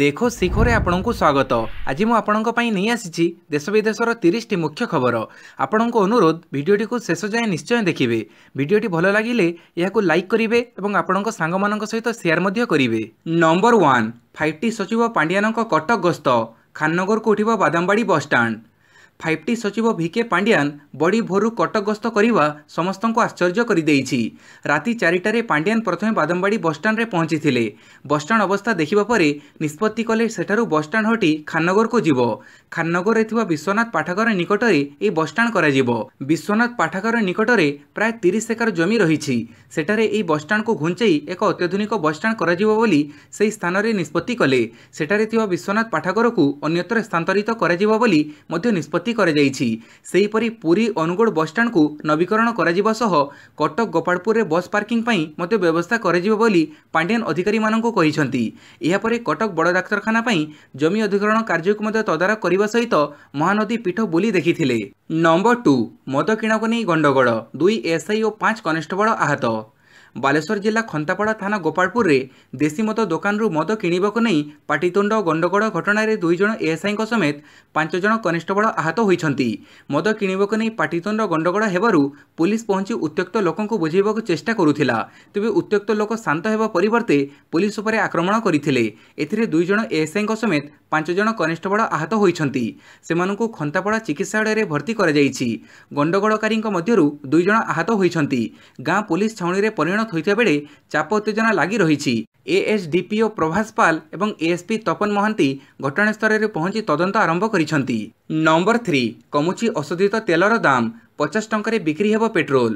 ଦେଖୋ ଶିଖରେ ଆପଣଙ୍କୁ ସ୍ୱାଗତ ଆଜି ମୁଁ ଆପଣଙ୍କ ପାଇଁ ନେଇ ଆସିଛି ଦେଶ ବିଦେଶର ତିରିଶଟି ମୁଖ୍ୟ ଖବର ଆପଣଙ୍କୁ ଅନୁରୋଧ ଭିଡ଼ିଓଟିକୁ ଶେଷ ଯାଏଁ ନିଶ୍ଚୟ ଦେଖିବେ ଭିଡ଼ିଓଟି ଭଲ ଲାଗିଲେ ଏହାକୁ ଲାଇକ୍ କରିବେ ଏବଂ ଆପଣଙ୍କ ସାଙ୍ଗମାନଙ୍କ ସହିତ ସେୟାର ମଧ୍ୟ କରିବେ ନମ୍ବର ୱାନ୍ ଫାଇଭ୍ ଟି ସଚିବ ପାଣ୍ଡିଆନଙ୍କ କଟକ ଗସ୍ତ ଖାନଗରକୁ ଉଠିବ ବାଦାମବାଡ଼ି ବସ୍ଷ୍ଟାଣ୍ଡ ফাইভ টি সচিব ভিকে পাণ্ডিয়ান বড়ি ভোরু কটক গস্ত করা সমস্ত আশ্চর্য করে দিয়েছি রাতে চারিটায় পাণ্ডিয়ান প্রথমে বাদমবাড়ি বসষ্টাণে পৌঁছিলে বসষ্টাণ অবস্থা দেখা পরে নিষ্পত্তি কলে সেঠার বসষ্টাণ হটি খানগর কু যাব খাননগরে বিশ্বনাথ পাঠাগর নিকটরে এই বসষ্টাণ করা যাব বিশ্বনাথ পাঠাগর নিকটরে প্রায় তিরিশ একর জমি রয়েছে সেটার এই বসষ্টাণ্ডকু ঘুঞ্চাই এক অত্যাধুনিক বসষ্টাণ করা বলে সেই স্থানের নিষ্পত্তি কলে সেটার থাকা বিশ্বনাথ পাঠাগারকু অন্যত্র স্থানান্তরিত করা বলে নিষ্পত্তি ନିଯୁକ୍ତି କରାଯାଇଛି ସେହିପରି ପୁରୀ ଅନୁଗୁଳ ବସ୍ଷ୍ଟାଣ୍ଡକୁ ନବୀକରଣ କରାଯିବା ସହ କଟକ ଗୋପାଳପୁରରେ ବସ୍ ପାର୍କିଂ ପାଇଁ ମଧ୍ୟ ବ୍ୟବସ୍ଥା କରାଯିବ ବୋଲି ପାଣ୍ଡିଆନ ଅଧିକାରୀମାନଙ୍କୁ କହିଛନ୍ତି ଏହାପରେ କଟକ ବଡ଼ ଡାକ୍ତରଖାନା ପାଇଁ ଜମି ଅଧିକରଣ କାର୍ଯ୍ୟକୁ ମଧ୍ୟ ତଦାରଖ କରିବା ସହିତ ମହାନଦୀ ପୀଠ ବୁଲି ଦେଖିଥିଲେ ନମ୍ବର ଟୁ ମଦ କିଣାକୁ ନେଇ ଗଣ୍ଡଗୋଳ ଦୁଇ ଏସ୍ଆଇ ଓ ପାଞ୍ଚ କନେଷ୍ଟବଳ ଆହତ ବାଲେଶ୍ୱର ଜିଲ୍ଲା ଖନ୍ତାପଡ଼ା ଥାନା ଗୋପାଳପୁରରେ ଦେଶୀ ମଦ ଦୋକାନରୁ ମଦ କିଣିବାକୁ ନେଇ ପାଟିତୁଣ୍ଡ ଗଣ୍ଡଗୋଳ ଘଟଣାରେ ଦୁଇଜଣ ଏଏସ୍ଆଇଙ୍କ ସମେତ ପାଞ୍ଚ ଜଣ କନିଷ୍ଠବଳ ଆହତ ହୋଇଛନ୍ତି ମଦ କିଣିବାକୁ ନେଇ ପାଟିତୁଣ୍ଡ ଗଣ୍ଡଗୋଳ ହେବାରୁ ପୁଲିସ୍ ପହଞ୍ଚି ଉତ୍ତ୍ୟକ୍ତ ଲୋକଙ୍କୁ ବୁଝାଇବାକୁ ଚେଷ୍ଟା କରୁଥିଲା ତେବେ ଉତ୍ତ୍ୟକ୍ତ ଲୋକ ଶାନ୍ତ ହେବା ପରିବର୍ତ୍ତେ ପୁଲିସ୍ ଉପରେ ଆକ୍ରମଣ କରିଥିଲେ ଏଥିରେ ଦୁଇଜଣ ଏଏସ୍ଆଇଙ୍କ ସମେତ ପାଞ୍ଚ ଜଣ କନିଷ୍ଠବଳ ଆହତ ହୋଇଛନ୍ତି ସେମାନଙ୍କୁ ଖନ୍ତାପଡ଼ା ଚିକିତ୍ସାଳୟରେ ଭର୍ତ୍ତି କରାଯାଇଛି ଗଣ୍ଡଗୋଳକାରୀଙ୍କ ମଧ୍ୟରୁ ଦୁଇଜଣ ଆହତ ହୋଇଛନ୍ତି ଗାଁ ପୁଲିସ୍ ଛାଉଣିରେ ପରିଣତ পরাধীন বেড়ে চাপ উত্তেজনা লাগি রয়েছে এএসডিপিও প্রভাস পাল এবং এএসপি তপন মহান্তি ঘটনাস্থলের পৌঁছি তদন্ত আরম্ভ করেছেন নম্বর থ্রি কমুচি অশোধিত তেলর দাম পচাশ টঙ্কায় বিক্রি হব পেট্রোল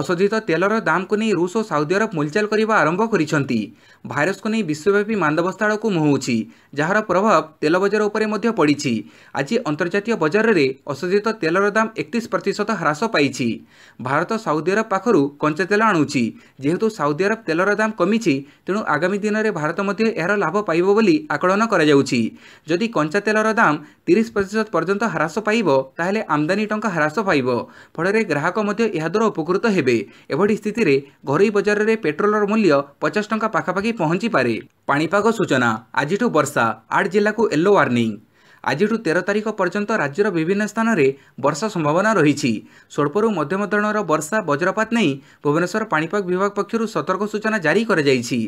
ଅଶୋଧିତ ତେଲର ଦାମକୁ ନେଇ ରୁଷ ଓ ସାଉଦି ଆରବ ମୁଲଚାଲ କରିବା ଆରମ୍ଭ କରିଛନ୍ତି ଭାଇରସକୁ ନେଇ ବିଶ୍ୱବ୍ୟାପୀ ମାନ୍ଦାବସ୍ଥା ଆଡ଼କୁ ମୁହଁଉଛି ଯାହାର ପ୍ରଭାବ ତେଲ ବଜାର ଉପରେ ମଧ୍ୟ ପଡ଼ିଛି ଆଜି ଅନ୍ତର୍ଜାତୀୟ ବଜାରରେ ଅଶୋଧିତ ତେଲର ଦାମ ଏକତିଶ ପ୍ରତିଶତ ହ୍ରାସ ପାଇଛି ଭାରତ ସାଉଦି ଆରବ ପାଖରୁ କଞ୍ଚା ତେଲ ଆଣୁଛି ଯେହେତୁ ସାଉଦି ଆରବ ତେଲର ଦାମ କମିଛି ତେଣୁ ଆଗାମୀ ଦିନରେ ଭାରତ ମଧ୍ୟ ଏହାର ଲାଭ ପାଇବ ବୋଲି ଆକଳନ କରାଯାଉଛି ଯଦି କଞ୍ଚା ତେଲର ଦାମ ତିରିଶ ପ୍ରତିଶତ ପର୍ଯ୍ୟନ୍ତ ହ୍ରାସ ପାଇବ ତାହେଲେ ଆମଦାନୀ ଟଙ୍କା ହ୍ରାସ ପାଇବ ଫଳରେ ଗ୍ରାହକ ମଧ୍ୟ ଏହାଦ୍ୱାରା ଉପକୃତ ହେବେ এবাডি স্থিতি রে গরি বাজার রে পেট্রোলের মূল্য 50 টাকা পাখা পাগি পনচি পারে পানি পাগো সূচনা আজিটু বর্ষা আট জেলা কো ইলো ওয়ার্নিং ଆଜିଠୁ ତେର ତାରିଖ ପର୍ଯ୍ୟନ୍ତ ରାଜ୍ୟର ବିଭିନ୍ନ ସ୍ଥାନରେ ବର୍ଷା ସମ୍ଭାବନା ରହିଛି ସ୍ୱଳ୍ପରୁ ମଧ୍ୟମ ଧରଣର ବର୍ଷା ବଜ୍ରପାତ ନେଇ ଭୁବନେଶ୍ୱର ପାଣିପାଗ ବିଭାଗ ପକ୍ଷରୁ ସତର୍କ ସୂଚନା ଜାରି କରାଯାଇଛି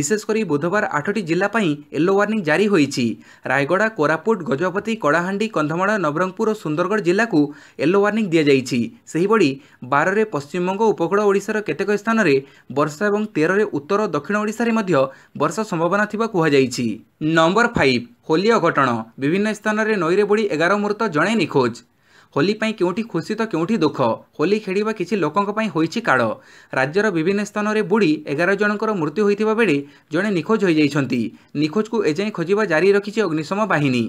ବିଶେଷକରି ବୁଧବାର ଆଠଟି ଜିଲ୍ଲା ପାଇଁ ୟେଲୋ ୱାର୍ଣ୍ଣିଂ ଜାରି ହୋଇଛି ରାୟଗଡ଼ା କୋରାପୁଟ ଗଜପତି କଳାହାଣ୍ଡି କନ୍ଧମାଳ ନବରଙ୍ଗପୁର ଓ ସୁନ୍ଦରଗଡ଼ ଜିଲ୍ଲାକୁ ୟେଲୋ ୱାର୍ଣ୍ଣିଂ ଦିଆଯାଇଛି ସେହିଭଳି ବାରରେ ପଶ୍ଚିମବଙ୍ଗ ଉପକୂଳ ଓଡ଼ିଶାର କେତେକ ସ୍ଥାନରେ ବର୍ଷା ଏବଂ ତେରରେ ଉତ୍ତର ଦକ୍ଷିଣ ଓଡ଼ିଶାରେ ମଧ୍ୟ ବର୍ଷା ସମ୍ଭାବନା ଥିବା କୁହାଯାଇଛି ନମ୍ବର ଫାଇଭ୍ ହୋଲି ଅଘଟଣ ବିଭିନ୍ନ ସ୍ଥାନରେ ନଈରେ ବୁଡ଼ି ଏଗାର ମୃତ ଜଣେ ନିଖୋଜ ହୋଲି ପାଇଁ କେଉଁଠି ଖୁସି ତ କେଉଁଠି ଦୁଃଖ ହୋଲି ଖେଳିବା କିଛି ଲୋକଙ୍କ ପାଇଁ ହୋଇଛି କାଳ ରାଜ୍ୟର ବିଭିନ୍ନ ସ୍ଥାନରେ ବୁଡ଼ି ଏଗାର ଜଣଙ୍କର ମୃତ୍ୟୁ ହୋଇଥିବା ବେଳେ ଜଣେ ନିଖୋଜ ହୋଇଯାଇଛନ୍ତି ନିଖୋଜକୁ ଏଯାଏଁ ଖୋଜିବା ଜାରି ରଖିଛି ଅଗ୍ନିଶମ ବାହିନୀ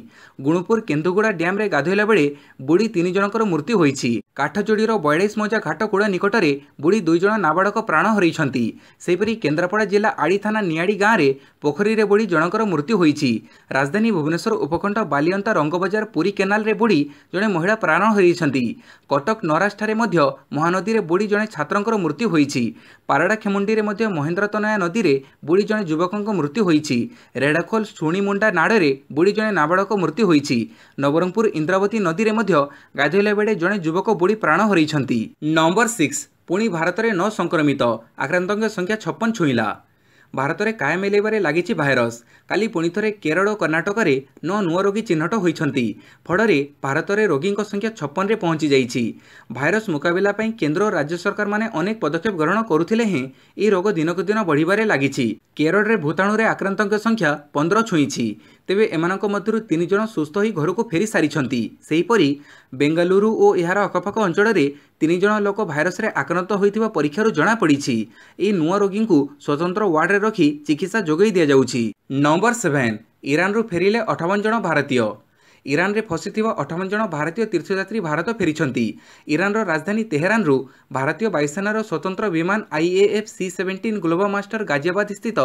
ଗୁଣୁପୁର କେନ୍ଦୁଗୁଡ଼ା ଡ୍ୟାମ୍ରେ ଗାଧୋଇଲା ବେଳେ ବୁଡ଼ି ତିନି ଜଣଙ୍କର ମୃତ୍ୟୁ ହୋଇଛି କାଠଯୋଡ଼ିର ବୟାଳିଶ ମଜା ଘାଟକୁଡ଼ା ନିକଟରେ ବୁଡ଼ି ଦୁଇଜଣ ଜଣ ନାବାଳକ ପ୍ରାଣ ହରାଇଛନ୍ତି ସେହିପରି କେନ୍ଦ୍ରାପଡ଼ା ଜିଲ୍ଲା ଆଳି ଥାନା ନିଆଡ଼ି ଗାଁରେ ପୋଖରୀରେ ବୁଡ଼ି ଜଣଙ୍କର ମୃତ୍ୟୁ ହୋଇଛି ରାଜଧାନୀ ଭୁବନେଶ୍ୱର ଉପକଣ୍ଠ ବାଲିଅନ୍ତା ରଙ୍ଗବଜାର ପୁରୀ କେନାଲରେ ବୁଡ଼ି ଜଣେ ମହିଳା ପ୍ରାଣ ହୋଇଛନ୍ତି କଟକ ନରାଜଠାରେ ମଧ୍ୟ ମହାନଦୀରେ ବୁଡ଼ି ଜଣେ ଛାତ୍ରଙ୍କର ମୃତ୍ୟୁ ହୋଇଛି ପାରାଡ଼ା ଖେମୁଣ୍ଡିରେ ମଧ୍ୟ ମହେନ୍ଦ୍ର ତନୟା ନଦୀରେ ବୁଡ଼ି ଜଣେ ଯୁବକଙ୍କ ମୃତ୍ୟୁ ହୋଇଛି ରେଡ଼ାଖୋଲ ଶୁଣିମୁଣ୍ଡା ନାଡ଼ରେ ବୁଡ଼ି ଜଣେ ନାବାଳକ ମୃତ୍ୟୁ ହୋଇଛି ନବରଙ୍ଗପୁର ଇନ୍ଦ୍ରାବତୀ ନଦୀରେ ମଧ୍ୟ ଗାଧୋଇଲା ବେଳେ ଜଣେ ଯୁବକ ବୁଡ଼ି ପ୍ରାଣ ହରାଇଛନ୍ତି ନମ୍ବର ସିକ୍ସ ପୁଣି ଭାରତରେ ନ ସଂକ୍ରମିତ ଆକ୍ରାନ୍ତଙ୍କ ସଂଖ୍ୟା ଛପନ ଛୁଇଁଲା ଭାରତରେ କାୟ ମିଳାଇବାରେ ଲାଗିଛି ଭାଇରସ୍ କାଲି ପୁଣିଥରେ କେରଳ ଓ କର୍ଣ୍ଣାଟକରେ ନଅ ନୂଆ ରୋଗୀ ଚିହ୍ନଟ ହୋଇଛନ୍ତି ଫଳରେ ଭାରତରେ ରୋଗୀଙ୍କ ସଂଖ୍ୟା ଛପନରେ ପହଞ୍ଚି ଯାଇଛି ଭାଇରସ୍ ମୁକାବିଲା ପାଇଁ କେନ୍ଦ୍ର ଓ ରାଜ୍ୟ ସରକାରମାନେ ଅନେକ ପଦକ୍ଷେପ ଗ୍ରହଣ କରୁଥିଲେ ହେଁ ଏହି ରୋଗ ଦିନକୁ ଦିନ ବଢ଼ିବାରେ ଲାଗିଛି କେରଳରେ ଭୂତାଣୁରେ ଆକ୍ରାନ୍ତଙ୍କ ସଂଖ୍ୟା ପନ୍ଦର ଛୁଇଁଛି ତେବେ ଏମାନଙ୍କ ମଧ୍ୟରୁ ତିନି ଜଣ ସୁସ୍ଥ ହୋଇ ଘରକୁ ଫେରିସାରିଛନ୍ତି ସେହିପରି ବେଙ୍ଗାଲୁରୁ ଓ ଏହାର ଆଖପାଖ ଅଞ୍ଚଳରେ ତିନି ଜଣ ଲୋକ ଭାଇରସରେ ଆକ୍ରାନ୍ତ ହୋଇଥିବା ପରୀକ୍ଷାରୁ ଜଣାପଡ଼ିଛି ଏହି ନୂଆ ରୋଗୀଙ୍କୁ ସ୍ୱତନ୍ତ୍ର ୱାର୍ଡରେ ରଖି ଚିକିତ୍ସା ଯୋଗାଇ ଦିଆଯାଉଛି ନମ୍ବର ସେଭେନ୍ ଇରାନରୁ ଫେରିଲେ ଅଠାବନ ଜଣ ଭାରତୀୟ ଇରାନରେ ଫସିଥିବା ଅଠାବନ ଜଣ ଭାରତୀୟ ତୀର୍ଥଯାତ୍ରୀ ଭାରତ ଫେରିଛନ୍ତି ଇରାନର ରାଜଧାନୀ ତେହେରାନରୁ ଭାରତୀୟ ବାୟୁସେନାର ସ୍ୱତନ୍ତ୍ର ବିମାନ IAF C seventeen Globemaster Ghaziabad ସ୍ଥିତ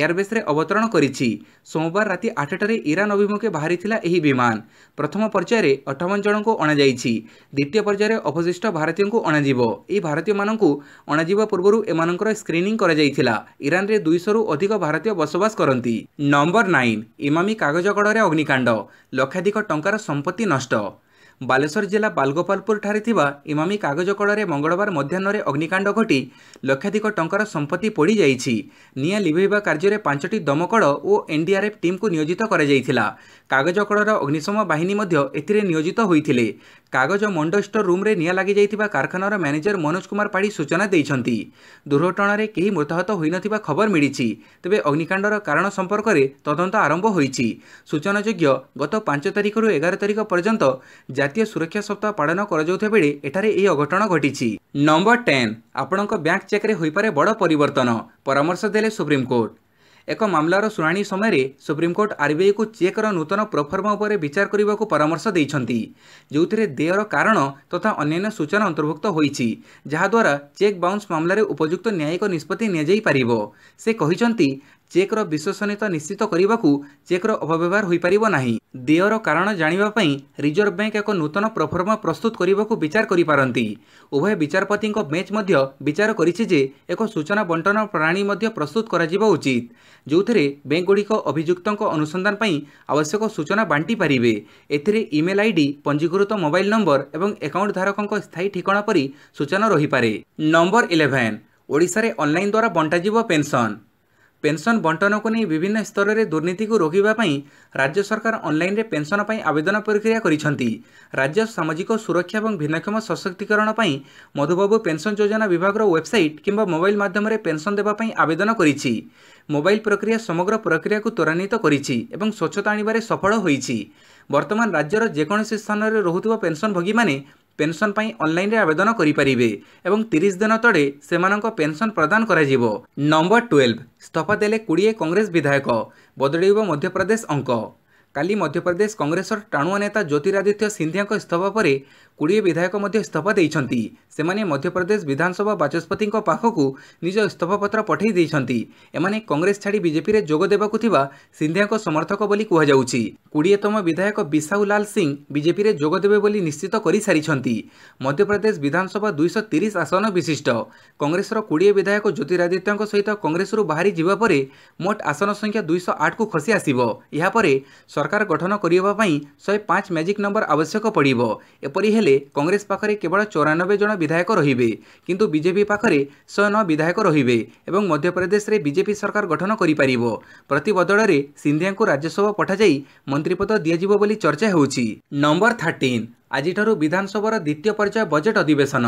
ଏୟାରବେସ୍ରେ ଅବତରଣ କରିଛି ସୋମବାର ରାତି ଆଠଟାରେ ଇରାନ ଅଭିମୁଖେ ବାହାରିଥିଲା ଏହି ବିମାନ ପ୍ରଥମ ପର୍ଯ୍ୟାୟରେ ଅଠାବନ ଜଣଙ୍କୁ ଅଣାଯାଇଛି ଦ୍ୱିତୀୟ ପର୍ଯ୍ୟାୟରେ ଅବଶିଷ୍ଟ ଭାରତୀୟଙ୍କୁ ଅଣାଯିବ ଏହି ଭାରତୀୟମାନଙ୍କୁ ଅଣାଯିବା ପୂର୍ବରୁ ଏମାନଙ୍କର ସ୍କ୍ରିନିଂ କରାଯାଇଥିଲା ଇରାନରେ ଦୁଇଶହରୁ ଅଧିକ ଭାରତୀୟ ବସବାସ କରନ୍ତି ନମ୍ବର ନାଇନ୍ ଇମାମି କାଗଜଗଡ଼ରେ ଅଗ୍ନିକାଣ୍ଡ ଲକ୍ଷାଧିକ କୋଟ୍ୟଧିକ ଟଙ୍କାର ସମ୍ପତ୍ତି ନଷ୍ଟ ବାଲେଶ୍ୱର ଜିଲ୍ଲା ବାଲଗୋପାଲପୁରଠାରେ ଥିବା ଇମାମି କାଗଜ କଳରେ ମଙ୍ଗଳବାର ମଧ୍ୟାହ୍ନରେ ଅଗ୍ନିକାଣ୍ଡ ଘଟି ଲକ୍ଷାଧିକ ଟଙ୍କାର ସମ୍ପତ୍ତି ପୋଡ଼ିଯାଇଛି ନିଆଁ ଲିଭେଇବା କାର୍ଯ୍ୟରେ ପାଞ୍ଚଟି ଦମକଳ ଓ ଏନ୍ଡିଆର୍ଏଫ୍ ଟିମ୍କୁ ନିୟୋଜିତ କରାଯାଇଥିଲା କାଗଜ କଳର ଅଗ୍ନିଶମ ବାହିନୀ ମଧ୍ୟ ଏଥିରେ ନିୟୋଜିତ ହୋଇଥିଲେ কাগজ মন্ড ଷ୍ଟୋର ରୁମ୍ରେ ନିଆଁ ଲାଗିଯାଇଥିବା କାରଖାନାର ମ୍ୟାନେଜର ମନୋଜ କୁମାର ପାଢ଼ୀ ସୂଚନା ଦେଇଛନ୍ତି ଦୁର୍ଘଟଣାରେ କେହି ମୃତାହତ ହୋଇନଥିବା ଖବର ମିଳିଛି ତେବେ ଅଗ୍ନିକାଣ୍ଡର କାରଣ ସମ୍ପର୍କରେ ତଦନ୍ତ ଆରମ୍ଭ ହୋଇଛି ସୂଚନାଯୋଗ୍ୟ ଗତ ପାଞ୍ଚ ତାରିଖରୁ ଏଗାର ତାରିଖ ପର୍ଯ୍ୟନ୍ତ ଜାତୀୟ ସୁରକ୍ଷା ସପ୍ତାହ ପାଳନ କରାଯାଉଥିବା ବେଳେ ଏଠାରେ ଏହି ଅଘଟଣ ଘଟିଛି ନମ୍ବର ଟେନ୍ ଆପଣଙ୍କ ବ୍ୟାଙ୍କ ଚେକ୍ରେ ହୋଇପାରେ ବଡ଼ ପରିବର୍ତ୍ତନ ପରାମର୍ଶ ଦେଲେ ସୁପ୍ରିମକୋର୍ଟ ଏକ ମାମଲାର ଶୁଣାଣି ସମୟରେ ସୁପ୍ରିମକୋର୍ଟ ଆର୍ବିଆଇକୁ ଚେକ୍ର ନୂତନ ପ୍ରଫର୍ମା ଉପରେ ବିଚାର କରିବାକୁ ପରାମର୍ଶ ଦେଇଛନ୍ତି ଯେଉଁଥିରେ ଦେୟର କାରଣ ତଥା ଅନ୍ୟାନ୍ୟ ସୂଚନା ଅନ୍ତର୍ଭୁକ୍ତ ହୋଇଛି ଯାହାଦ୍ୱାରା ଚେକ୍ ବାଉନ୍ସ ମାମଲାରେ ଉପଯୁକ୍ତ ନ୍ୟାୟିକ ନିଷ୍ପତ୍ତି ନିଆଯାଇପାରିବ ସେ କହିଛନ୍ତି ଚେକ୍ର ବିଶ୍ୱସନୀୟତା ନିଶ୍ଚିତ କରିବାକୁ ଚେକ୍ର ଅପବ୍ୟବହାର ହୋଇପାରିବ ନାହିଁ ଦେୟର କାରଣ ଜାଣିବା ପାଇଁ ରିଜର୍ଭ ବ୍ୟାଙ୍କ ଏକ ନୂତନ ପ୍ରଫର୍ମ ପ୍ରସ୍ତୁତ କରିବାକୁ ବିଚାର କରିପାରନ୍ତି ଉଭୟ ବିଚାରପତିଙ୍କ ବେଞ୍ଚ ମଧ୍ୟ ବିଚାର କରିଛି ଯେ ଏକ ସୂଚନା ବଣ୍ଟନ ପ୍ରଣାଳୀ ମଧ୍ୟ ପ୍ରସ୍ତୁତ କରାଯିବା ଉଚିତ ଯେଉଁଥିରେ ବ୍ୟାଙ୍କଗୁଡ଼ିକ ଅଭିଯୁକ୍ତଙ୍କ ଅନୁସନ୍ଧାନ ପାଇଁ ଆବଶ୍ୟକ ସୂଚନା ବାଣ୍ଟିପାରିବେ ଏଥିରେ ଇମେଲ୍ ଆଇଡି ପଞ୍ଜୀକୃତ ମୋବାଇଲ ନମ୍ବର ଏବଂ ଆକାଉଣ୍ଟ ଧାରକଙ୍କ ସ୍ଥାୟୀ ଠିକଣା ପରି ସୂଚନା ରହିପାରେ ନମ୍ବର ଇଲେଭେନ୍ ଓଡ଼ିଶାରେ ଅନ୍ଲାଇନ୍ ଦ୍ୱାରା ବଣ୍ଟାଯିବ ପେନ୍ସନ୍ ପେନ୍ସନ୍ ବଣ୍ଟନକୁ ନେଇ ବିଭିନ୍ନ ସ୍ତରରେ ଦୁର୍ନୀତିକୁ ରୋକିବା ପାଇଁ ରାଜ୍ୟ ସରକାର ଅନ୍ଲାଇନ୍ରେ ପେନ୍ସନ୍ ପାଇଁ ଆବେଦନ ପ୍ରକ୍ରିୟା କରିଛନ୍ତି ରାଜ୍ୟ ସାମାଜିକ ସୁରକ୍ଷା ଏବଂ ଭିନ୍ନକ୍ଷମ ସଶକ୍ତିକରଣ ପାଇଁ ମଧୁବାବୁ ପେନ୍ସନ୍ ଯୋଜନା ବିଭାଗର ୱେବ୍ସାଇଟ୍ କିମ୍ବା ମୋବାଇଲ୍ ମାଧ୍ୟମରେ ପେନ୍ସନ୍ ଦେବା ପାଇଁ ଆବେଦନ କରିଛି ମୋବାଇଲ୍ ପ୍ରକ୍ରିୟା ସମଗ୍ର ପ୍ରକ୍ରିୟାକୁ ତ୍ୱରାନ୍ୱିତ କରିଛି ଏବଂ ସ୍ୱଚ୍ଛତା ଆଣିବାରେ ସଫଳ ହୋଇଛି ବର୍ତ୍ତମାନ ରାଜ୍ୟର ଯେକୌଣସି ସ୍ଥାନରେ ରହୁଥିବା ପେନ୍ସନ୍ ଭୋଗୀମାନେ পেনশন পাই অনলাইনে আবেদন করে এবং তিরিশ দিন তলে সে পেনশন প্রদান করা নম্বর টুয়েলভ ইস্তফা দেলে কোড়িয়ে কংগ্রেস বিধায়ক বদলাইব মধ্যপ্রদেশ অঙ্ক কালি মধ্যপ্রদেশ কংগ্রেসর টাণুয়া নেতা জ্যোতিরাদিত্য সিন্ধিয়াঙ্ক ইস্তফা পরে କୋଡ଼ିଏ ବିଧାୟକ ମଧ୍ୟ ଇସ୍ତଫା ଦେଇଛନ୍ତି ସେମାନେ ମଧ୍ୟପ୍ରଦେଶ ବିଧାନସଭା ବାଚସ୍ପତିଙ୍କ ପାଖକୁ ନିଜ ଇସ୍ତଫାପତ୍ର ପଠାଇ ଦେଇଛନ୍ତି ଏମାନେ କଂଗ୍ରେସ ଛାଡ଼ି ବିଜେପିରେ ଯୋଗ ଦେବାକୁ ଥିବା ସିନ୍ଧିଆଙ୍କ ସମର୍ଥକ ବୋଲି କୁହାଯାଉଛି କୋଡ଼ିଏତମ ବିଧାୟକ ବିଶାଉଲାଲ ସିଂ ବିଜେପିରେ ଯୋଗ ଦେବେ ବୋଲି ନିଶ୍ଚିତ କରିସାରିଛନ୍ତି ମଧ୍ୟପ୍ରଦେଶ ବିଧାନସଭା ଦୁଇଶହ ତିରିଶ ଆସନ ବିଶିଷ୍ଟ କଂଗ୍ରେସର କୋଡ଼ିଏ ବିଧାୟକ ଜ୍ୟୋତିରାଦିତ୍ୟଙ୍କ ସହିତ କଂଗ୍ରେସରୁ ବାହାରି ଯିବା ପରେ ମୋଟ ଆସନ ସଂଖ୍ୟା ଦୁଇଶହ ଆଠକୁ ଖସି ଆସିବ ଏହାପରେ ସରକାର ଗଠନ କରିବା ପାଇଁ ଶହେ ପାଞ୍ଚ ମ୍ୟାଜିକ୍ ନମ୍ବର ଆବଶ୍ୟକ ପଡ଼ିବ ଏପରି ହେଲେ ହେଲେ କଂଗ୍ରେସ ପାଖରେ କେବଳ ଚଉରାନବେ ଜଣ ବିଧାୟକ ରହିବେ କିନ୍ତୁ ବିଜେପି ପାଖରେ ଶହେ ନଅ ବିଧାୟକ ରହିବେ ଏବଂ ମଧ୍ୟପ୍ରଦେଶରେ ବିଜେପି ସରକାର ଗଠନ କରିପାରିବ ପ୍ରତିବଦଳରେ ସିନ୍ଧିଆଙ୍କୁ ରାଜ୍ୟସଭା ପଠାଯାଇ ମନ୍ତ୍ରୀପଦ ଦିଆଯିବ ବୋଲି ଚର୍ଚ୍ଚା ହେଉଛି ନମ୍ବର ଥାର୍ଟିନ୍ ଆଜିଠାରୁ ବିଧାନସଭାର ଦ୍ୱିତୀୟ ପର୍ଯ୍ୟାୟ ବଜେଟ୍ ଅଧିବେଶନ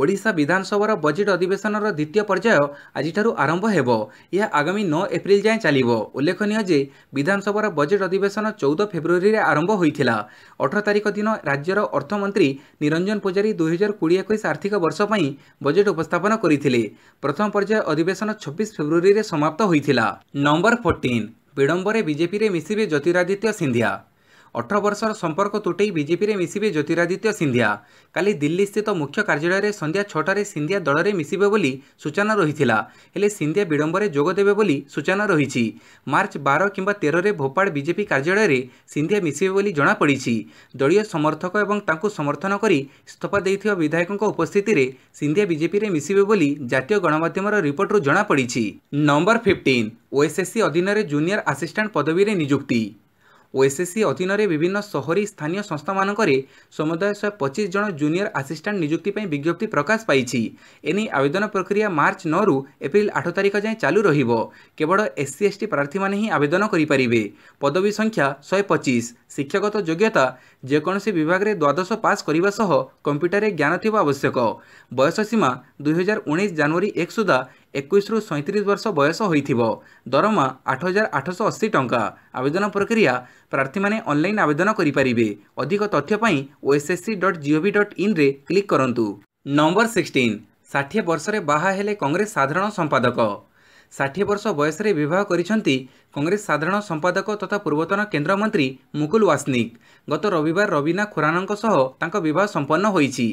ଓଡ଼ିଶା ବିଧାନସଭାର ବଜେଟ୍ ଅଧିବେଶନର ଦ୍ୱିତୀୟ ପର୍ଯ୍ୟାୟ ଆଜିଠାରୁ ଆରମ୍ଭ ହେବ ଏହା ଆଗାମୀ ନଅ ଏପ୍ରିଲ ଯାଏଁ ଚାଲିବ ଉଲ୍ଲେଖନୀୟ ଯେ ବିଧାନସଭାର ବଜେଟ୍ ଅଧିବେଶନ ଚଉଦ ଫେବୃଆରୀରେ ଆରମ୍ଭ ହୋଇଥିଲା ଅଠର ତାରିଖ ଦିନ ରାଜ୍ୟର ଅର୍ଥମନ୍ତ୍ରୀ ନିରଞ୍ଜନ ପୂଜାରୀ ଦୁଇହଜାର କୋଡ଼ିଏ ଏକୋଇଶ ଆର୍ଥିକ ବର୍ଷ ପାଇଁ ବଜେଟ୍ ଉପସ୍ଥାପନ କରିଥିଲେ ପ୍ରଥମ ପର୍ଯ୍ୟାୟ ଅଧିବେଶନ ଛବିଶ ଫେବୃଆରୀରେ ସମାପ୍ତ ହୋଇଥିଲା ନମ୍ବର ଫୋର୍ଟିନ୍ ବିଡ଼ମ୍ବରେ ବିଜେପିରେ ମିଶିବେ ଜ୍ୟୋତିରାଦିତ୍ୟ ସିନ୍ଧିଆ ଅଠର ବର୍ଷର ସମ୍ପର୍କ ତୁଟେଇ ବିଜେପିରେ ମିଶିବେ ଜ୍ୟୋତିରାଦିତ୍ୟ ସିନ୍ଧିଆ କାଲି ଦିଲ୍ଲୀସ୍ଥିତ ମୁଖ୍ୟ କାର୍ଯ୍ୟାଳୟରେ ସନ୍ଧ୍ୟା ଛଅଟାରେ ସିନ୍ଧିଆ ଦଳରେ ମିଶିବେ ବୋଲି ସୂଚନା ରହିଥିଲା ହେଲେ ସିନ୍ଧିଆ ବିଳମ୍ବରେ ଯୋଗ ଦେବେ ବୋଲି ସୂଚନା ରହିଛି ମାର୍ଚ୍ଚ ବାର କିମ୍ବା ତେରରେ ଭୋପାଳ ବିଜେପି କାର୍ଯ୍ୟାଳୟରେ ସିନ୍ଧିଆ ମିଶିବେ ବୋଲି ଜଣାପଡ଼ିଛି ଦଳୀୟ ସମର୍ଥକ ଏବଂ ତାଙ୍କୁ ସମର୍ଥନ କରି ଇସ୍ତଫା ଦେଇଥିବା ବିଧାୟକଙ୍କ ଉପସ୍ଥିତିରେ ସିନ୍ଧିଆ ବିଜେପିରେ ମିଶିବେ ବୋଲି ଜାତୀୟ ଗଣମାଧ୍ୟମର ରିପୋର୍ଟରୁ ଜଣାପଡ଼ିଛି ନମ୍ବର ଫିଫ୍ଟିନ୍ ଓଏସ୍ଏସ୍ସି ଅଧୀନରେ ଜୁନିୟର ଆସିଷ୍ଟାଣ୍ଟ ପଦବୀରେ ନିଯୁକ୍ତି पीएससी অধীনৰে বিভিন্ন সহৰি স্থানীয় সংস্থা মানকরে সমাজদায় 25 জন জুনিয়র অ্যাসিস্ট্যান্ট নিযুক্তি পৈ বিজ্ঞাপন প্রকাশ পাইছি এনি আবেদন প্রক্রিয়া মার্চ 9 ৰো এপ্ৰিল 8 তারিখ চাই চালু ৰহিবো কেৱল এসসিএসটি প্ৰাৰ্থীমানেই আবেদন কৰিব পাৰিবে পদবী সংখ্যা 125 শিক্ষাগত যোগ্যতা যে কোন সে বিভাগৰে দ্বাদশ পাস কৰিবাসহ কম্পিউটাৰে জ্ঞান থিবা আবশ্যক বয়স সীমা 2019 জানুৱাৰী 10 ଏକୋଇଶରୁ ସଇଁତିରିଶ ବର୍ଷ ବୟସ ହୋଇଥିବ ଦରମା ଆଠ ହଜାର ଆଠଶହ ଅଶୀ ଟଙ୍କା ଆବେଦନ ପ୍ରକ୍ରିୟା ପ୍ରାର୍ଥୀମାନେ ଅନଲାଇନ୍ ଆବେଦନ କରିପାରିବେ ଅଧିକ ତଥ୍ୟ ପାଇଁ ଓଏସ୍ଏସ୍ସି ଡଟ୍ ଜିଓଭି ଡଟ୍ ଇନ୍ରେ କ୍ଲିକ୍ କରନ୍ତୁ ନମ୍ବର ସିକ୍ସଟିନ୍ ଷାଠିଏ ବର୍ଷରେ ବାହା ହେଲେ କଂଗ୍ରେସ ସାଧାରଣ ସମ୍ପାଦକ ଷାଠିଏ ବର୍ଷ ବୟସରେ ବିବାହ କରିଛନ୍ତି କଂଗ୍ରେସ ସାଧାରଣ ସମ୍ପାଦକ ତଥା ପୂର୍ବତନ କେନ୍ଦ୍ରମନ୍ତ୍ରୀ ମୁକୁଲ ୱାସ୍ନିକ୍ ଗତ ରବିବାର ରବିନା ଖୁରାନାଙ୍କ ସହ ତାଙ୍କ ବିବାହ ସମ୍ପନ୍ନ ହୋଇଛି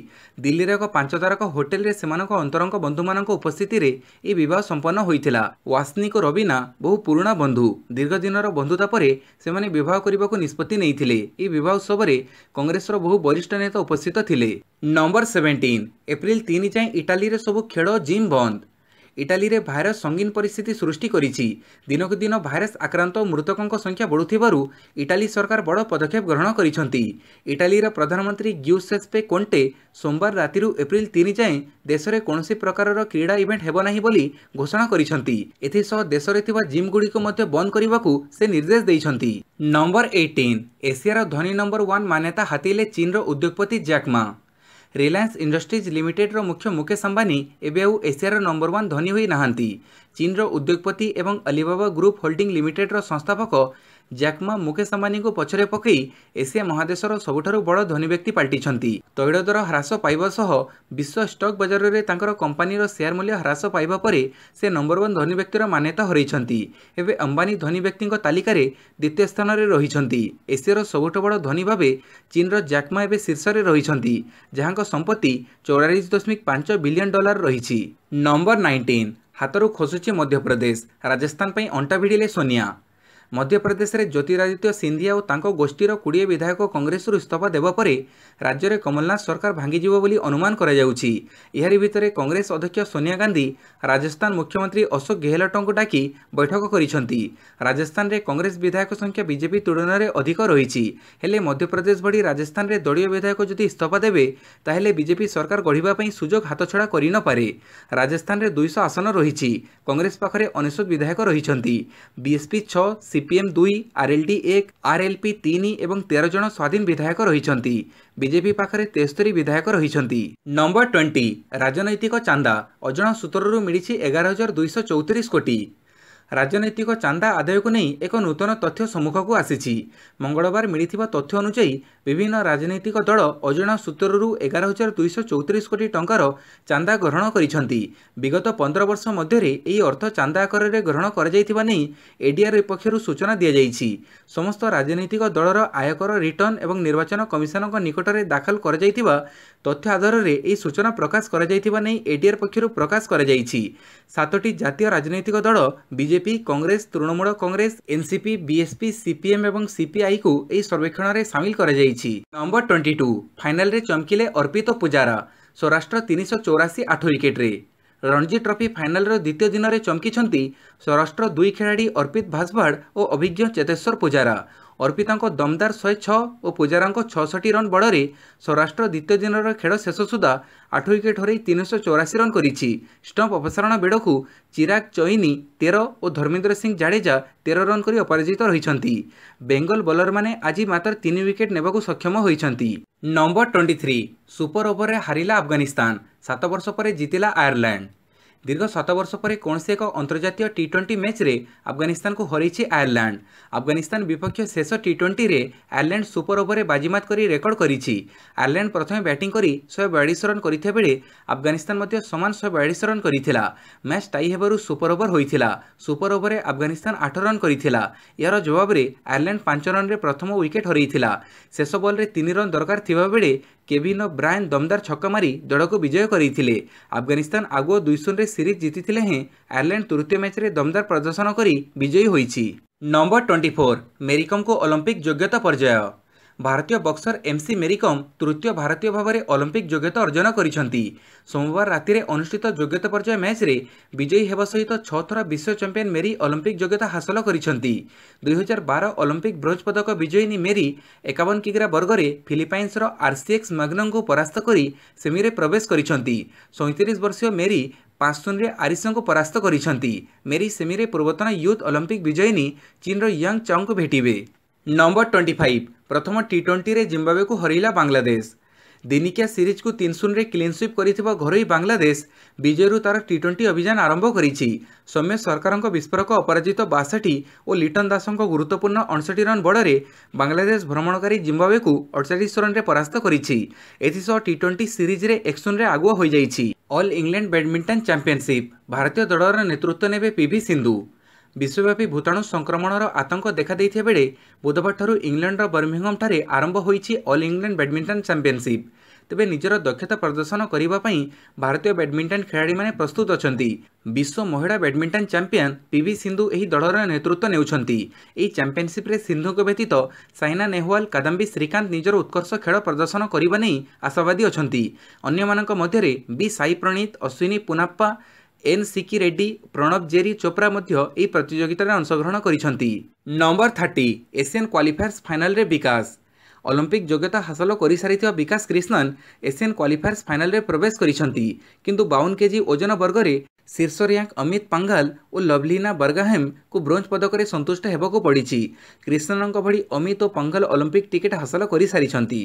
ଦିଲ୍ଲୀର ଏକ ପାଞ୍ଚ ତାରକ ହୋଟେଲରେ ସେମାନଙ୍କ ଅନ୍ତରଙ୍ଗ ବନ୍ଧୁମାନଙ୍କ ଉପସ୍ଥିତିରେ ଏହି ବିବାହ ସମ୍ପନ୍ନ ହୋଇଥିଲା ୱାସ୍ନିକ୍ ଓ ରବିନା ବହୁ ପୁରୁଣା ବନ୍ଧୁ ଦୀର୍ଘଦିନର ବନ୍ଧୁତା ପରେ ସେମାନେ ବିବାହ କରିବାକୁ ନିଷ୍ପତ୍ତି ନେଇଥିଲେ ଏହି ବିବାହ ଉତ୍ସବରେ କଂଗ୍ରେସର ବହୁ ବରିଷ୍ଠ ନେତା ଉପସ୍ଥିତ ଥିଲେ ନମ୍ବର ସେଭେଣ୍ଟିନ୍ ଏପ୍ରିଲ ତିନି ଯାଏଁ ଇଟାଲୀରେ ସବୁ ଖେଳ ଜିମ୍ ବନ୍ଦ ইটালিরে ভাইরস সঙ্গীন পরিস্থিতি সৃষ্টি করেছে দিনক দিন ভাইরস আক্রান্ত মৃতকঙ্ক সংখ্যা বড়ুবার ইটালি সরকার বড় পদক্ষেপ গ্রহণ করেছেন ইটালির প্রধানমন্ত্রী গিউসেসপে কোন্টে সোমবার রাতি এপ্রিল তিন যায় দেশের কৌশি প্রকারর ক্রীড়া ইভেন্ট হব না বলে ঘোষণা করেছেন এসহ দেশে জিমগুড়ি বন্ধ করা সে নির্দেশ দিয়েছেন নম্বর এইটিন এশিয়ার ধনী নম্বর ওয়ান মান্যতা হাতিলে চীনর উদ্যোগপতি জ্যাকমা ରିଲାଏନ୍ସ ଇଣ୍ଡଷ୍ଟ୍ରିଜ୍ ଲିମିଟେଡ୍ର ମୁଖ୍ୟ ମୁକେଶ ଅମ୍ବାନୀ ଏବେ ଆଉ ଏସିଆର ନମ୍ବର ୱାନ୍ ଧନୀ ହୋଇନାହାନ୍ତି ଚୀନର ଉଦ୍ୟୋଗପତି ଏବଂ ଅଲିବାବା ଗ୍ରୁପ୍ ହୋଲ୍ଡିଂ ଲିମିଟେଡ୍ର ସଂସ୍ଥାପକ ଜ୍ୟାକ୍ମା ମୁକେଶ ଅମ୍ବାନୀଙ୍କୁ ପଛରେ ପକାଇ ଏସିଆ ମହାଦେଶର ସବୁଠାରୁ ବଡ଼ ଧନୀ ବ୍ୟକ୍ତି ପାଲଟିଛନ୍ତି ତୈଳ ଦର ହ୍ରାସ ପାଇବା ସହ ବିଶ୍ୱ ଷ୍ଟକ୍ ବଜାରରେ ତାଙ୍କର କମ୍ପାନୀର ସେୟାର ମୂଲ୍ୟ ହ୍ରାସ ପାଇବା ପରେ ସେ ନମ୍ବର ୱାନ୍ ଧନୀ ବ୍ୟକ୍ତିର ମାନ୍ୟତା ହରାଇଛନ୍ତି ଏବେ ଅମ୍ବାନୀ ଧନୀ ବ୍ୟକ୍ତିଙ୍କ ତାଲିକାରେ ଦ୍ୱିତୀୟ ସ୍ଥାନରେ ରହିଛନ୍ତି ଏସିଆର ସବୁଠୁ ବଡ଼ ଧନୀ ଭାବେ ଚୀନ୍ର ଜ୍ୟାକ୍ମା ଏବେ ଶୀର୍ଷରେ ରହିଛନ୍ତି ଯାହାଙ୍କ ସମ୍ପତ୍ତି ଚଉରାଳିଶ ଦଶମିକ ପାଞ୍ଚ ବିଲିୟନ୍ ଡଲାର ରହିଛି ନମ୍ବର ନାଇଣ୍ଟିନ୍ ହାତରୁ ଖସୁଛି ମଧ୍ୟପ୍ରଦେଶ ରାଜସ୍ଥାନ ପାଇଁ ଅଣ୍ଟା ଭିଡ଼ିଲେ ସୋନିଆ ମଧ୍ୟପ୍ରଦେଶରେ ଜ୍ୟୋତିରାଦିତ୍ୟ ସିନ୍ଧିଆ ଓ ତାଙ୍କ ଗୋଷ୍ଠୀର କୋଡ଼ିଏ ବିଧାୟକ କଂଗ୍ରେସରୁ ଇସ୍ତଫା ଦେବା ପରେ ରାଜ୍ୟରେ କମଲନାଥ ସରକାର ଭାଙ୍ଗିଯିବ ବୋଲି ଅନୁମାନ କରାଯାଉଛି ଏହାରି ଭିତରେ କଂଗ୍ରେସ ଅଧ୍ୟକ୍ଷ ସୋନିଆ ଗାନ୍ଧୀ ରାଜସ୍ଥାନ ମୁଖ୍ୟମନ୍ତ୍ରୀ ଅଶୋକ ଗେହଲଟଙ୍କୁ ଡାକି ବୈଠକ କରିଛନ୍ତି ରାଜସ୍ଥାନରେ କଂଗ୍ରେସ ବିଧାୟକ ସଂଖ୍ୟା ବିଜେପି ତୁଳନାରେ ଅଧିକ ରହିଛି ହେଲେ ମଧ୍ୟପ୍ରଦେଶ ଭଳି ରାଜସ୍ଥାନରେ ଦଳୀୟ ବିଧାୟକ ଯଦି ଇସ୍ତଫା ଦେବେ ତାହେଲେ ବିଜେପି ସରକାର ଗଢ଼ିବା ପାଇଁ ସୁଯୋଗ ହାତଛଡ଼ା କରିନପାରେ ରାଜସ୍ଥାନରେ ଦୁଇଶହ ଆସନ ରହିଛି କଂଗ୍ରେସ ପାଖରେ ଅନେଶ୍ୱତ ବିଧାୟକ ରହିଛନ୍ତି ବିଏସ୍ପି ଛଅ ସିପିଏମ୍ ଦୁଇ ଆର୍ଏଲ୍ଡି ଏକ ଆର୍ଏଲ୍ପି ତିନି ଏବଂ ତେର ଜଣ ସ୍ୱାଧୀନ ବିଧାୟକ ରହିଛନ୍ତି ବିଜେପି ପାଖରେ ତେସ୍ତରି ବିଧାୟକ ରହିଛନ୍ତି ନମ୍ବର ଟ୍ୱେଣ୍ଟି ରାଜନୈତିକ ଚାନ୍ଦା ଅଜଣା ସୂତ୍ରରୁ ମିଳିଛି ଏଗାର ହଜାର ଦୁଇଶହ ଚଉତିରିଶ କୋଟି ରାଜନୈତିକ ଚାନ୍ଦା ଆଦାୟକୁ ନେଇ ଏକ ନୂତନ ତଥ୍ୟ ସମ୍ମୁଖକୁ ଆସିଛି ମଙ୍ଗଳବାର ମିଳିଥିବା ତଥ୍ୟ ଅନୁଯାୟୀ ବିଭିନ୍ନ ରାଜନୈତିକ ଦଳ ଅଜଣା ସୂତ୍ରରୁ ଏଗାର ହଜାର ଦୁଇଶହ ଚଉତିରିଶ କୋଟି ଟଙ୍କାର ଚାନ୍ଦା ଗ୍ରହଣ କରିଛନ୍ତି ବିଗତ ପନ୍ଦର ବର୍ଷ ମଧ୍ୟରେ ଏହି ଅର୍ଥ ଚାନ୍ଦା ଆକାରରେ ଗ୍ରହଣ କରାଯାଇଥିବା ନେଇ ଏଡିଆର୍ଏ ପକ୍ଷରୁ ସୂଚନା ଦିଆଯାଇଛି ସମସ୍ତ ରାଜନୈତିକ ଦଳର ଆୟକର ରିଟର୍ଣ୍ଣ ଏବଂ ନିର୍ବାଚନ କମିଶନଙ୍କ ନିକଟରେ ଦାଖଲ କରାଯାଇଥିବା ତଥ୍ୟ ଆଧାରରେ ଏହି ସୂଚନା ପ୍ରକାଶ କରାଯାଇଥିବା ନେଇ ଏଡିଆର୍ ପକ୍ଷରୁ ପ୍ରକାଶ କରାଯାଇଛି ସାତଟି ଜାତୀୟ ରାଜନୈତିକ ଦଳ ବିଜେପି পি Congress Trinamool Congress NCP BSP CPM এবং সিপিআই কো এই সার্ভেখনারে শামিল করা যাইচি নাম্বার 22 ফাইনাল রে চমকিলে অর্পিত পূজাৰা ছৰাষ্ট্ৰ 384 আঠ উইকেট রে ৰঞ্জি ট্রফি ফাইনালৰ দ্বিতীয় দিনৰে চমকিছন্তি ছৰাষ্ট্ৰ দুই খেলুৱৈ অর্পিত ভাজবাৰ আৰু অভিজ্ঞ চতেশ্বৰ পূজাৰা ଅର୍ପିତାଙ୍କ ଦମଦାର ଶହେ ଛଅ ଓ ପୂଜାରାଙ୍କ ଛଅଷଠି ରନ୍ ବଳରେ ସୌରାଷ୍ଟ୍ର ଦ୍ୱିତୀୟ ଦିନର ଖେଳ ଶେଷ ସୁଦ୍ଧା ଆଠ ୱିକେଟ୍ ହରାଇ ତିନିଶହ ଚଉରାଶୀ ରନ୍ କରିଛି ଷ୍ଟମ୍ପ ଅପସାରଣ ବେଡ଼କୁ ଚିରାଗ ଚଇନି ତେର ଓ ଧର୍ମେନ୍ଦ୍ର ସିଂ ଜାଡ଼େଜା ତେର ରନ୍ କରି ଅପରାଜିତ ରହିଛନ୍ତି ବେଙ୍ଗଲ ବୋଲରମାନେ ଆଜି ମାତ୍ର ତିନି ୱିକେଟ୍ ନେବାକୁ ସକ୍ଷମ ହୋଇଛନ୍ତି ନମ୍ବର ଟ୍ୱେଣ୍ଟି ଥ୍ରୀ ସୁପର ଓଭରରେ ହାରିଲା ଆଫଗାନିସ୍ତାନ ସାତ ବର୍ଷ ପରେ ଜିତିଲା ଆୟର୍ଲାଣ୍ଡ ଦୀର୍ଘ ଶତ ବର୍ଷ ପରେ କୌଣସି ଏକ ଅନ୍ତର୍ଜାତୀୟ ଟି ଟ୍ୱେଣ୍ଟି ମ୍ୟାଚ୍ରେ ଆଫଗାନିସ୍ତାନକୁ ହରାଇଛି ଆୟର୍ଲାଣ୍ଡ ଆଫଗାନିସ୍ତାନ ବିପକ୍ଷ ଶେଷ ଟି ଟ୍ୱେଣ୍ଟିରେ ଆୟର୍ଲାଣ୍ଡ ସୁପର ଓଭରରେ ବାଜିମାତ କରି ରେକର୍ଡ କରିଛି ଆୟର୍ଲାଣ୍ଡ ପ୍ରଥମେ ବ୍ୟାଟିଂ କରି ଶହେ ବୟାଳିଶ ରନ୍ କରିଥିବା ବେଳେ ଆଫଗାନିସ୍ତାନ ମଧ୍ୟ ସମାନ ଶହେ ବୟାଳିଶ ରନ୍ କରିଥିଲା ମ୍ୟାଚ୍ ଟାଇ ହେବାରୁ ସୁପର ଓଭର ହୋଇଥିଲା ସୁପର ଓଭରରେ ଆଫଗାନିସ୍ତାନ ଆଠ ରନ୍ କରିଥିଲା ଏହାର ଜବାବରେ ଆୟର୍ଲାଣ୍ଡ ପାଞ୍ଚ ରନ୍ରେ ପ୍ରଥମ ୱିକେଟ୍ ହରାଇଥିଲା ଶେଷ ବଲ୍ରେ ତିନି ରନ୍ ଦରକାର ଥିବାବେଳେ କେଭିନ୍ ବ୍ରାୟନ୍ ଦମଦାର ଛକା ମାରି ଦଳକୁ ବିଜୟ କରିଥିଲେ ଆଫଗାନିସ୍ତାନ ଆଗୁଆ ଦୁଇ ଶୂନରେ ସିରିଜ୍ ଜିତିଥିଲେ ହେଁ ଆୟର୍ଲାଣ୍ଡ ତୃତୀୟ ମ୍ୟାଚ୍ରେ ଦମଦାର ପ୍ରଦର୍ଶନ କରି ବିଜୟୀ ହୋଇଛି ନମ୍ବର ଟ୍ୱେଣ୍ଟି ଫୋର୍ ମେରିକମ୍ଙ୍କ ଅଲମ୍ପିକ୍ ଯୋଗ୍ୟତା ପର୍ଯ୍ୟାୟ ଭାରତୀୟ ବକ୍ସର ଏମ୍ସି ମେରିକମ୍ ତୃତୀୟ ଭାରତୀୟ ଭାବରେ ଅଲମ୍ପିକ୍ ଯୋଗ୍ୟତା ଅର୍ଜନ କରିଛନ୍ତି ସୋମବାର ରାତିରେ ଅନୁଷ୍ଠିତ ଯୋଗ୍ୟତା ପର୍ଯ୍ୟାୟ ମ୍ୟାଚ୍ରେ ବିଜୟୀ ହେବା ସହିତ ଛଅ ଥର ବିଶ୍ୱ ଚମ୍ପିୟନ୍ ମେରି ଅଲମ୍ପିକ୍ ଯୋଗ୍ୟତା ହାସଲ କରିଛନ୍ତି ଦୁଇହଜାର ବାର ଅଲମ୍ପିକ୍ ବ୍ରୋଞ୍ଜ ପଦକ ବିଜୟିନୀ ମେରି ଏକାବନ କିଗ୍ରା ବର୍ଗରେ ଫିଲିପାଇନ୍ସର ଆର୍ସିଏକ୍ସ ମାଗ୍ନଙ୍କୁ ପରାସ୍ତ କରି ସେମିରେ ପ୍ରବେଶ କରିଛନ୍ତି ସଇଁତିରିଶ ବର୍ଷୀୟ ମେରି ପାଞ୍ଚ ଶୂନରେ ଆରିସଙ୍କୁ ପରାସ୍ତ କରିଛନ୍ତି ମେରି ସେମିରେ ପୂର୍ବତନ ୟୁଥ୍ ଅଲମ୍ପିକ୍ ବିଜୟିନୀ ଚୀନ୍ର ୟଙ୍ଗ୍ ଚଙ୍ଗ୍ଙ୍କୁ ଭେଟିବେ ନମ୍ବର ଟ୍ୱେଣ୍ଟି ଫାଇଭ୍ ପ୍ରଥମ ଟି ଟ୍ୱେଣ୍ଟିରେ ଜିମ୍ବାୱେକୁ ହରାଇଲା ବାଂଲାଦେଶ ଦିନିକିଆ ସିରିଜ୍କୁ ତିନି ଶୂନରେ କ୍ଲିନ୍ ସୁଇପ୍ କରିଥିବା ଘରୋଇ ବାଂଲାଦେଶ ବିଜୟରୁ ତା'ର ଟି ଟ୍ୱେଣ୍ଟି ଅଭିଯାନ ଆରମ୍ଭ କରିଛି ସୌମ୍ୟ ସରକାରଙ୍କ ବିସ୍ଫୋରକ ଅପରାଜିତ ବାଷଠି ଓ ଲିଟନ ଦାସଙ୍କ ଗୁରୁତ୍ୱପୂର୍ଣ୍ଣ ଅଣଷଠି ରନ୍ ବଳରେ ବାଂଲାଦେଶ ଭ୍ରମଣକାରୀ ଜିମ୍ବାୱେକୁ ଅଡ଼ଚାଳିଶ ରନ୍ରେ ପରାସ୍ତ କରିଛି ଏଥିସହ ଟି ଟ୍ୱେଣ୍ଟି ସିରିଜ୍ରେ ଏକଶୂନରେ ଆଗୁଆ ହୋଇଯାଇଛି ଅଲ୍ ଇଂଲଣ୍ଡ ବ୍ୟାଡ୍ମିଣ୍ଟନ ଚାମ୍ପିଅନସିପ୍ ଭାରତୀୟ ଦଳର ନେତୃତ୍ୱ ନେବେ ପିଭି ସିନ୍ଧୁ ବିଶ୍ୱବ୍ୟାପୀ ଭୂତାଣୁ ସଂକ୍ରମଣର ଆତଙ୍କ ଦେଖାଦେଇଥିବା ବେଳେ ବୁଧବାରଠାରୁ ଇଂଲଣ୍ଡର ବର୍ମିଂହମ୍ଠାରେ ଆରମ୍ଭ ହୋଇଛି ଅଲ୍ ଇଂଲଣ୍ଡ ବ୍ୟାଡ୍ମିଣ୍ଟନ ଚାମ୍ପିୟନ୍ସିପ୍ ତେବେ ନିଜର ଦକ୍ଷତା ପ୍ରଦର୍ଶନ କରିବା ପାଇଁ ଭାରତୀୟ ବ୍ୟାଡ୍ମିଣ୍ଟନ ଖେଳାଳିମାନେ ପ୍ରସ୍ତୁତ ଅଛନ୍ତି ବିଶ୍ୱ ମହିଳା ବ୍ୟାଡ୍ମିଣ୍ଟନ ଚାମ୍ପିୟନ୍ ପିଭି ସିନ୍ଧୁ ଏହି ଦଳର ନେତୃତ୍ୱ ନେଉଛନ୍ତି ଏହି ଚାମ୍ପିୟନ୍ସିପ୍ରେ ସିନ୍ଧୁଙ୍କ ବ୍ୟତୀତ ସାଇନା ନେହୱାଲ କାଦାମ୍ବି ଶ୍ରୀକାନ୍ତ ନିଜର ଉତ୍କର୍ଷ ଖେଳ ପ୍ରଦର୍ଶନ କରିବା ନେଇ ଆଶାବାଦୀ ଅଛନ୍ତି ଅନ୍ୟମାନଙ୍କ ମଧ୍ୟରେ ବି ସାଇ ପ୍ରଣୀତ ଅଶ୍ୱିନୀ ପୁନାପ୍ପା ଏନ୍ ସିକି ରେଡ୍ଡି ପ୍ରଣବ ଜେରି ଚୋପ୍ରା ମଧ୍ୟ ଏହି ପ୍ରତିଯୋଗିତାରେ ଅଂଶଗ୍ରହଣ କରିଛନ୍ତି ନମ୍ବର ଥାର୍ଟି ଏସିଆନ୍ କ୍ୱାଲିଫାୟର୍ସ ଫାଇନାଲରେ ବିକାଶ ଅଲମ୍ପିକ୍ ଯୋଗ୍ୟତା ହାସଲ କରିସାରିଥିବା ବିକାଶ କ୍ରିଷ୍ଣନ୍ ଏସିଆନ୍ କ୍ୱାଲିଫାୟର୍ସ ଫାଇନାଲରେ ପ୍ରବେଶ କରିଛନ୍ତି କିନ୍ତୁ ବାଉନ କେଜି ଓଜନ ବର୍ଗରେ ଶୀର୍ଷ ର୍ୟାଙ୍କ ଅମିତ ପାଙ୍ଗାଲ ଓ ଲଭଲିନା ବର୍ଗାହେମ୍ଙ୍କୁ ବ୍ରୋଞ୍ଜ ପଦକରେ ସନ୍ତୁଷ୍ଟ ହେବାକୁ ପଡ଼ିଛି କ୍ରିଷ୍ଣନଙ୍କ ଭଳି ଅମିତ ଓ ପଙ୍ଗାଲ ଅଲମ୍ପିକ୍ ଟିକେଟ୍ ହାସଲ କରିସାରିଛନ୍ତି